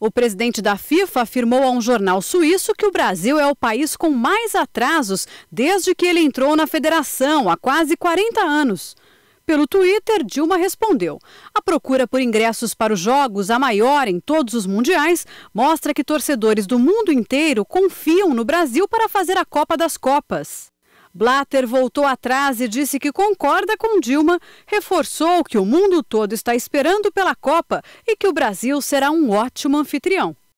O presidente da FIFA afirmou a um jornal suíço que o Brasil é o país com mais atrasos desde que ele entrou na federação, há quase 40 anos. Pelo Twitter, Dilma respondeu: A procura por ingressos para os jogos, a maior em todos os mundiais, mostra que torcedores do mundo inteiro confiam no Brasil para fazer a Copa das Copas. Blatter voltou atrás e disse que concorda com Dilma, reforçou que o mundo todo está esperando pela Copa e que o Brasil será um ótimo anfitrião.